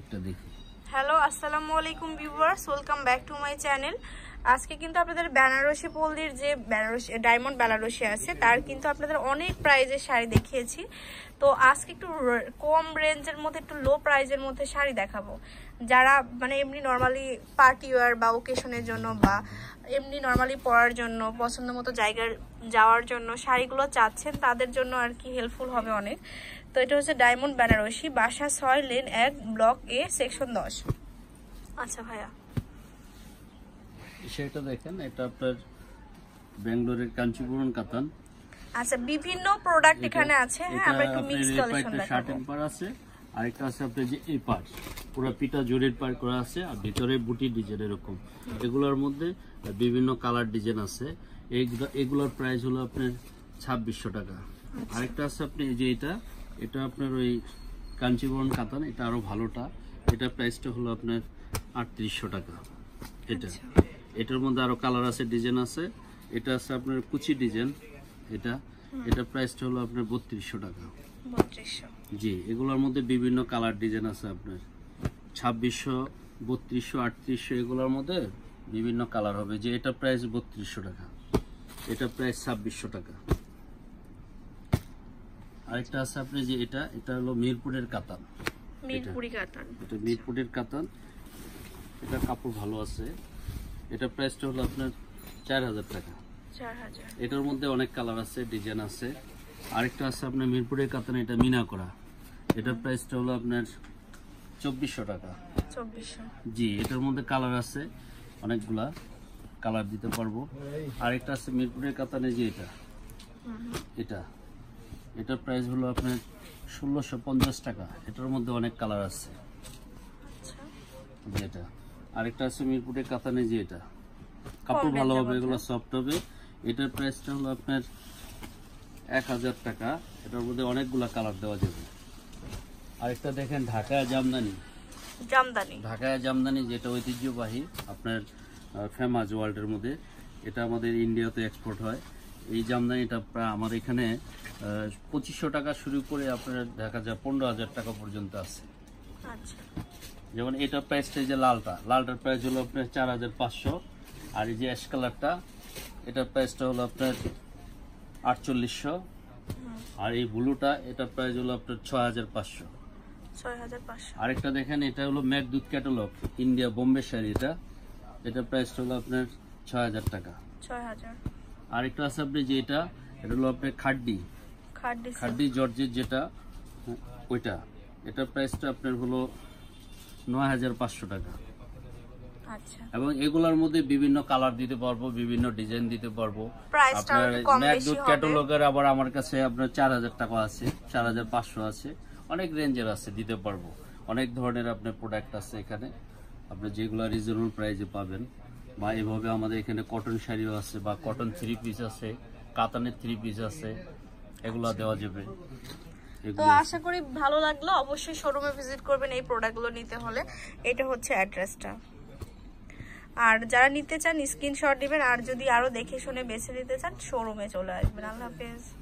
একটা দেখি হ্যালো আসসালামু আলাইকুম viewers welcome back to my channel আজকে কিন্তু আপনাদের বেনারসি পল্লির যে বেনারসি ডায়মন্ড বেনারসি আছে তার কিন্তু আপনাদের অনেক প্রাইজের শাড়ি দেখিয়েছি তো আজকে একটু কম রেঞ্জের মধ্যে একটু লো প্রাইজের মধ্যে শাড়ি দেখাবো যারা মানে এমনি নর্মালি পার্টি ওয়ার বা ওকেশনের জন্য বা এমনি নর্মালি পরার জন্য পছন্দ মতো জায়গার যাওয়ার জন্য শাড়িগুলো চাচ্ছেন তাদের জন্য আর কি হেল্পফুল হবে অনেক তো এটা হচ্ছে ডায়মন্ড বেনারসি বাসা ছয় লেন এক ব্লক এ সেকশন দশ আচ্ছা ভাইয়া সেটা দেখেন এটা আপনার ব্যাঙ্গালোরের কাঞ্চিপুরম কাতান আচ্ছা বিভিন্ন প্রোডাক্ট এখানে আছে হ্যাঁ আমরা একটু মিক্স কালেকশন দেখাবো শার্টেন পার আছে আরেকটা আছে আপনার যে এই পার পুরো পিটা জুড়ের পার করা আছে আর ভিতরে বুটি ডিজাইন এরকম এগুলোর মধ্যে বিভিন্ন কালার ডিজাইন আছে এগুলোর প্রাইস হলো আপনার ছাব্বিশশো টাকা আচ্ছা। আরেকটা আছে আপনি এই যে এটা এটা আপনার ওই কাঞ্চিবরণ কাতান এটা আরও ভালোটা এটা প্রাইসটা হলো আপনার আটত্রিশশো টাকা এটা আচ্ছা। এটার মধ্যে আরও কালার আছে ডিজাইন আছে এটা আছে আপনার কুচি ডিজাইন এটা এটা প্রাইসটা হলো আপনার বত্রিশশো টাকা জি এগুলোর মধ্যে বিভিন্ন কালার ডিজাইন আছে আপনার ছাব্বিশশো বত্রিশশো আটত্রিশশো এগুলোর মধ্যে বিভিন্ন কালার হবে যে এটা প্রাইস বত্রিশশো টাকা এটা প্রাইস ছাব্বিশশো টাকা আরেকটা আছে আপনি যে এটা এটা হলো মিরপুরের কাতান মিরপুরি কাতান এটা মিরপুরের কাতান এটা কাপড় ভালো আছে এটা প্রাইসটা হলো আপনার চার হাজার টাকা এটার মধ্যে অনেক কালার আছে ডিজাইন আছে আরেকটা আছে আপনার মিরপুরের কাতান এটা মিনা করা এটার প্রাইসটা হলো আপনার চব্বিশশো টাকা জি এটার মধ্যে কালার আছে অনেকগুলা কালার দিতে পারবো আরেকটা আছে মিরপুরের কাতানে যে এটা এটা এটার প্রাইস হলো আপনার ষোলোশো পঞ্চাশ টাকা এটার মধ্যে অনেক কালার আছে এটা আরেকটা আছে মিরপুরের কাতানে যে এটা কাপড় ভালো হবে এগুলো সফট হবে এটার প্রাইসটা হলো আপনার এক হাজার টাকা এটার মধ্যে অনেকগুলো কালার দেওয়া যাবে আরেকটা দেখেন ঢাকায় জামদানি জামদানি ঢাকায় জামদানি যেটা ঐতিহ্যবাহী আপনার ফেমাস ওয়ার্ল্ডের মধ্যে এটা আমাদের ইন্ডিয়াতে এক্সপোর্ট হয় এই জামদানিটা প্রায় আমার এখানে পঁচিশশো টাকা শুরু করে আপনার দেখা যায় পনেরো হাজার টাকা পর্যন্ত আছে আচ্ছা। যেমন এটার প্রাইসটা যে লালটা লালটার প্রাইস হলো আপনার চার হাজার পাঁচশো আর এই যে অ্যাশ কালারটা এটার প্রাইসটা হলো আপনার আটচল্লিশশো আর এই ব্লুটা এটার প্রাইস হলো আপনার ছয় হাজার পাঁচশো আরেকটা দেখেন এটা হলো ম্যাক দুধ ক্যাটালগ ইন্ডিয়া বোম্বে শাড়ি এটা এটার প্রাইসটা হলো আপনার ছয় হাজার টাকা ছয় হাজার আরেকটা আছে আপনি যে এটা এটা হলো আপনার খাড্ডি খাড্ডি জর্জের যেটা হ্যাঁ, ওইটা এটার প্রাইসটা আপনার হলো নয় হাজার পাঁচশো টাকা আচ্ছা। এবং এগুলার মধ্যে বিভিন্ন কালার দিতে পারবো বিভিন্ন ডিজাইন দিতে পারবো আপনার আবার আমার কাছে আপনার চার হাজার টাকা আছে চার হাজার পাঁচশো আছে অনেক রেঞ্জের আছে দিতে পারবো অনেক ধরনের আপনার প্রোডাক্ট আছে এখানে আপনার যেগুলো রিজনেবল প্রাইসে পাবেন বা এভাবে আমাদের এখানে কটন শাড়িও আছে বা কটন থ্রি পিস আছে কাতানের থ্রি পিস আছে এগুলো দেওয়া যাবে তো আশা করি ভালো লাগলো অবশ্যই শোরুমে ভিজিট করবেন এই প্রোডাক্টগুলো নিতে হলে এটা হচ্ছে অ্যাড্রেসটা আর যারা নিতে চান স্ক্রিনশট দিবেন আর যদি আরও দেখে শুনে বেছে নিতে চান শোরুমে চলে আসবেন আল্লাহ হাফেজ